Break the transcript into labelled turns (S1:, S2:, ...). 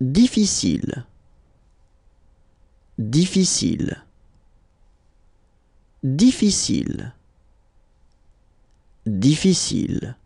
S1: difficile, difficile, difficile, difficile.